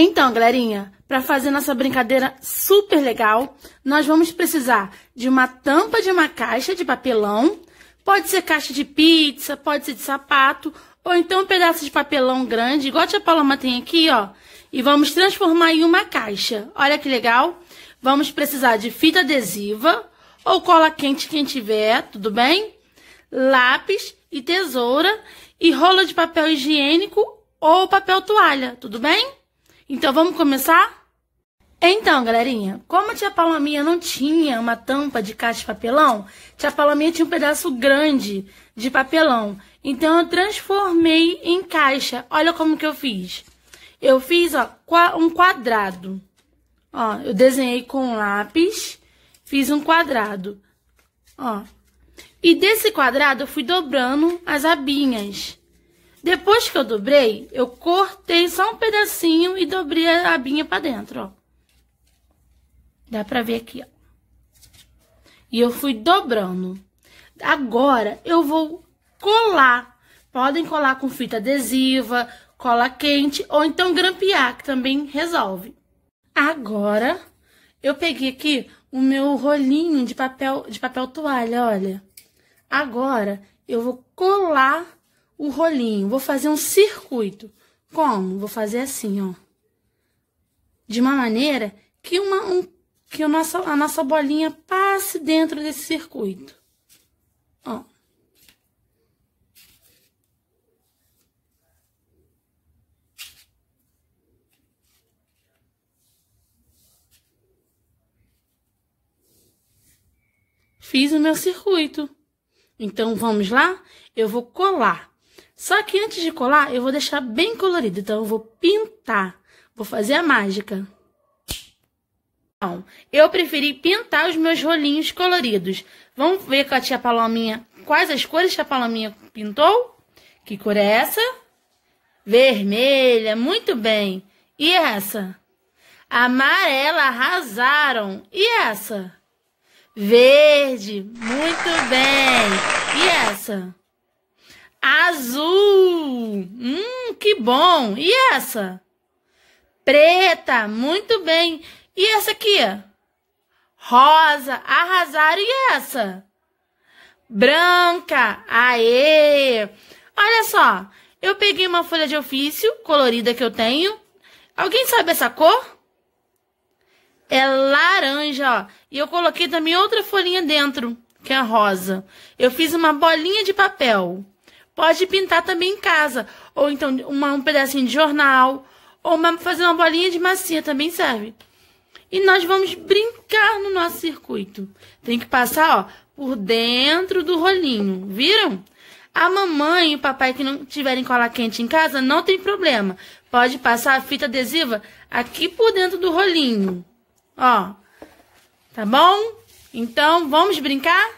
Então, galerinha, para fazer nossa brincadeira super legal, nós vamos precisar de uma tampa de uma caixa de papelão. Pode ser caixa de pizza, pode ser de sapato, ou então um pedaço de papelão grande, igual a tia Paloma tem aqui, ó. E vamos transformar em uma caixa. Olha que legal. Vamos precisar de fita adesiva ou cola quente quem tiver, tudo bem? Lápis e tesoura e rolo de papel higiênico ou papel toalha, tudo bem? Então vamos começar? Então, galerinha, como a tia Palominha não tinha uma tampa de caixa de papelão, tia Palominha tinha um pedaço grande de papelão. Então eu transformei em caixa. Olha como que eu fiz. Eu fiz, ó, um quadrado. Ó, eu desenhei com lápis, fiz um quadrado. Ó. E desse quadrado eu fui dobrando as abinhas. Depois que eu dobrei, eu cortei só um pedacinho e dobrei a abinha pra dentro, ó. Dá pra ver aqui, ó. E eu fui dobrando. Agora, eu vou colar. Podem colar com fita adesiva, cola quente ou então grampear, que também resolve. Agora, eu peguei aqui o meu rolinho de papel, de papel toalha, olha. Agora, eu vou colar o rolinho, vou fazer um circuito. Como? Vou fazer assim, ó. De uma maneira que, uma, um, que o nosso, a nossa bolinha passe dentro desse circuito. Ó. Fiz o meu circuito. Então, vamos lá? Eu vou colar só que antes de colar, eu vou deixar bem colorido. Então, eu vou pintar. Vou fazer a mágica. Então, eu preferi pintar os meus rolinhos coloridos. Vamos ver com a tia Palominha quais as cores que a Palominha pintou? Que cor é essa? Vermelha, muito bem. E essa? Amarela, arrasaram. E essa? Verde, muito bem. E essa? Azul. Hum, que bom. E essa? Preta. Muito bem. E essa aqui? Rosa. Arrasaram. E essa? Branca. Aê! Olha só. Eu peguei uma folha de ofício colorida que eu tenho. Alguém sabe essa cor? É laranja, ó. E eu coloquei também outra folhinha dentro, que é rosa. Eu fiz uma bolinha de papel. Pode pintar também em casa. Ou então uma, um pedacinho de jornal. Ou uma, fazer uma bolinha de macia também serve. E nós vamos brincar no nosso circuito. Tem que passar, ó, por dentro do rolinho. Viram? A mamãe e o papai que não tiverem cola quente em casa, não tem problema. Pode passar a fita adesiva aqui por dentro do rolinho. Ó. Tá bom? Então, vamos brincar?